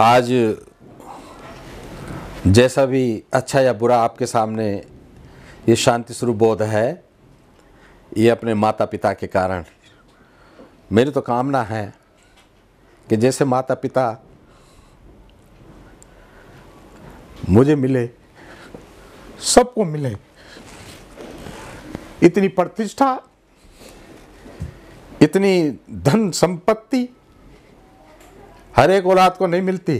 आज जैसा भी अच्छा या बुरा आपके सामने ये शांति स्वरूप बोध है ये अपने माता पिता के कारण मेरी तो कामना है कि जैसे माता पिता मुझे मिले सबको मिले इतनी प्रतिष्ठा इतनी धन संपत्ति हर एक औलाद को नहीं मिलती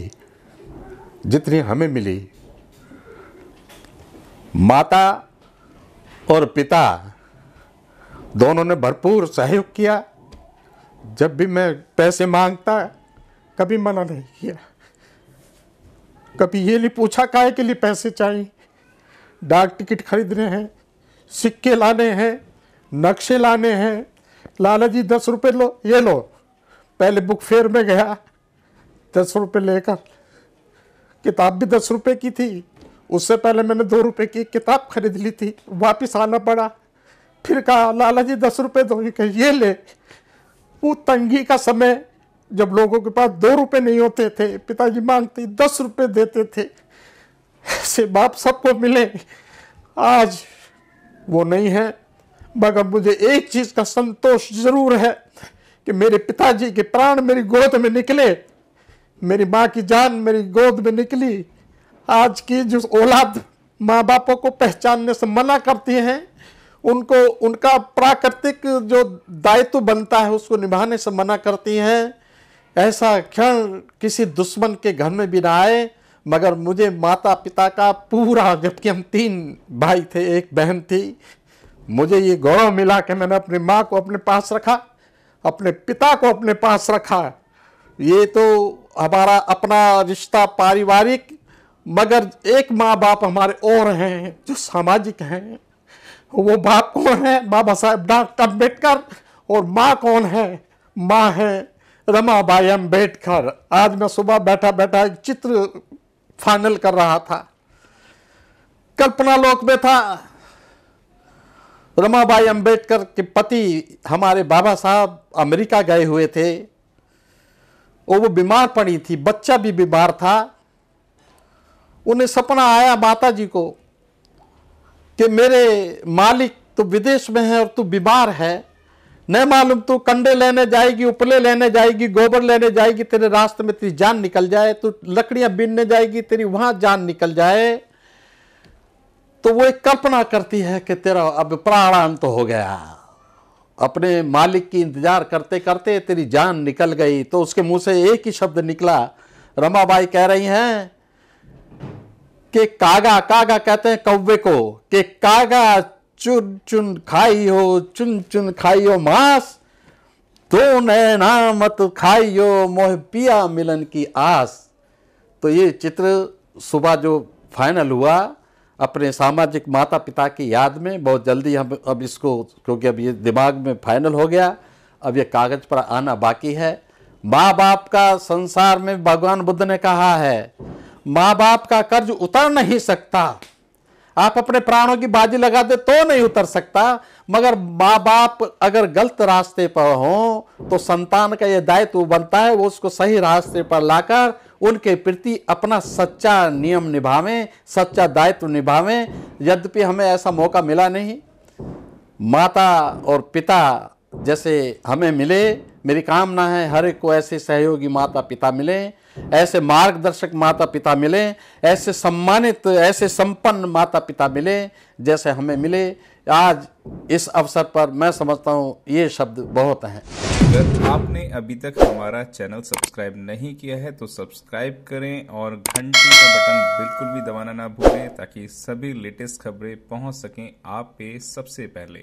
जितनी हमें मिली माता और पिता दोनों ने भरपूर सहयोग किया जब भी मैं पैसे मांगता कभी मना नहीं किया कभी ये नहीं पूछा काय के लिए पैसे चाहिए डाक टिकट खरीदने हैं सिक्के लाने हैं नक्शे लाने हैं लाला जी दस रुपए लो ये लो पहले बुक फेयर में गया दस रुपये लेकर किताब भी दस रुपये की थी उससे पहले मैंने दो रुपये की किताब खरीद ली थी वापस आना पड़ा फिर कहा लाला जी दस रुपये दो कही ये ले वो तंगी का समय जब लोगों के पास दो रुपये नहीं होते थे पिताजी मांगते दस रुपये देते थे ऐसे बाप सबको मिले आज वो नहीं है मगर मुझे एक चीज़ का संतोष ज़रूर है कि मेरे पिताजी के प्राण मेरी गोद में निकले मेरी माँ की जान मेरी गोद में निकली आज की जो औलाद माँ बापों को पहचानने से मना करती हैं उनको उनका प्राकृतिक जो दायित्व बनता है उसको निभाने से मना करती हैं ऐसा क्षण किसी दुश्मन के घर में भी ना आए मगर मुझे माता पिता का पूरा जबकि हम तीन भाई थे एक बहन थी मुझे ये गौरव मिला कि मैंने अपनी माँ को अपने पास रखा अपने पिता को अपने पास रखा ये तो हमारा अपना रिश्ता पारिवारिक मगर एक माँ बाप हमारे और हैं जो सामाजिक हैं वो बाप कौन है बाबा साहेब डॉक्टर अम्बेडकर और माँ कौन है माँ है रमाबाई अम्बेडकर आज मैं सुबह बैठा बैठा एक चित्र फाइनल कर रहा था कल्पना लोक में था रमाबाई अम्बेडकर के पति हमारे बाबा साहब अमेरिका गए हुए थे और वो बीमार पड़ी थी बच्चा भी बीमार था उन्हें सपना आया माता जी को कि मेरे मालिक तो विदेश में है और तू बीमार है न मालूम तू कंडे लेने जाएगी उपले लेने जाएगी गोबर लेने जाएगी तेरे रास्ते में तेरी जान निकल जाए तू लकड़ियां बीनने जाएगी तेरी वहां जान निकल जाए तो वो एक कल्पना करती है कि तेरा अब प्राणांत तो हो गया अपने मालिक की इंतज़ार करते करते तेरी जान निकल गई तो उसके मुंह से एक ही शब्द निकला रमाबाई कह रही हैं कि कागा कागा कहते हैं कौवे को कि कागा चुन चुन खाई हो चुन चुन खाई हो मांस तो नैना मत खाई हो मोह पिया मिलन की आस तो ये चित्र सुबह जो फाइनल हुआ अपने सामाजिक माता पिता की याद में बहुत जल्दी हम अब इसको क्योंकि अब ये दिमाग में फाइनल हो गया अब ये कागज़ पर आना बाकी है माँ बाप का संसार में भगवान बुद्ध ने कहा है माँ बाप का कर्ज उतर नहीं सकता आप अपने प्राणों की बाजी लगा दे तो नहीं उतर सकता मगर माँ बाप अगर गलत रास्ते पर हो तो संतान का यह दायित्व बनता है वो उसको सही रास्ते पर लाकर उनके प्रति अपना सच्चा नियम निभावें सच्चा दायित्व निभावें यद्यपि हमें ऐसा मौका मिला नहीं माता और पिता जैसे हमें मिले मेरी कामना है हर एक को ऐसे सहयोगी माता पिता मिलें ऐसे मार्गदर्शक माता पिता मिलें ऐसे सम्मानित ऐसे संपन्न माता पिता मिले जैसे हमें मिले आज इस अवसर पर मैं समझता हूँ ये शब्द बहुत हैं अगर आपने अभी तक हमारा चैनल सब्सक्राइब नहीं किया है तो सब्सक्राइब करें और घंटी का बटन बिल्कुल भी दबाना ना भूलें ताकि सभी लेटेस्ट खबरें पहुंच सकें आप पे सबसे पहले